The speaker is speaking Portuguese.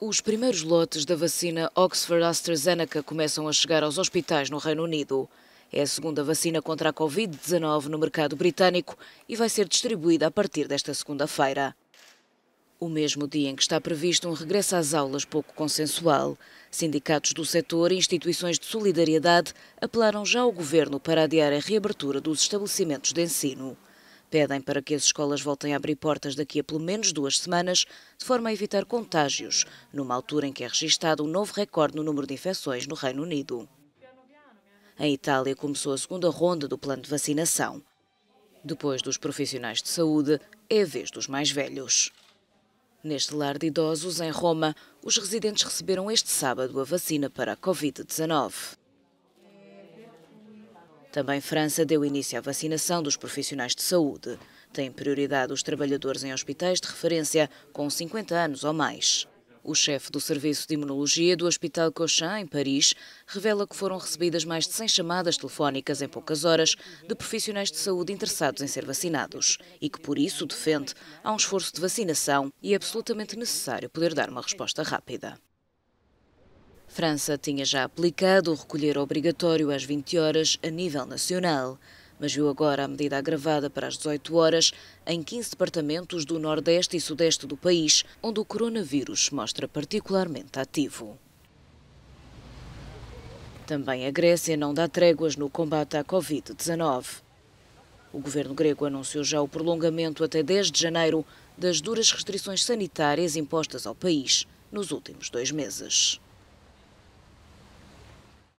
Os primeiros lotes da vacina Oxford AstraZeneca começam a chegar aos hospitais no Reino Unido. É a segunda vacina contra a Covid-19 no mercado britânico e vai ser distribuída a partir desta segunda-feira. O mesmo dia em que está previsto um regresso às aulas pouco consensual, sindicatos do setor e instituições de solidariedade apelaram já ao governo para adiar a reabertura dos estabelecimentos de ensino. Pedem para que as escolas voltem a abrir portas daqui a pelo menos duas semanas, de forma a evitar contágios, numa altura em que é registado um novo recorde no número de infecções no Reino Unido. Em Itália começou a segunda ronda do plano de vacinação. Depois dos profissionais de saúde, é a vez dos mais velhos. Neste lar de idosos, em Roma, os residentes receberam este sábado a vacina para a Covid-19. Também França deu início à vacinação dos profissionais de saúde. Tem prioridade os trabalhadores em hospitais de referência com 50 anos ou mais. O chefe do Serviço de Imunologia do Hospital Cochin, em Paris, revela que foram recebidas mais de 100 chamadas telefónicas em poucas horas de profissionais de saúde interessados em ser vacinados e que, por isso, defende há um esforço de vacinação e é absolutamente necessário poder dar uma resposta rápida. França tinha já aplicado o recolher obrigatório às 20 horas a nível nacional, mas viu agora a medida agravada para as 18 horas em 15 departamentos do Nordeste e Sudeste do país, onde o coronavírus se mostra particularmente ativo. Também a Grécia não dá tréguas no combate à Covid-19. O governo grego anunciou já o prolongamento até 10 de janeiro das duras restrições sanitárias impostas ao país nos últimos dois meses.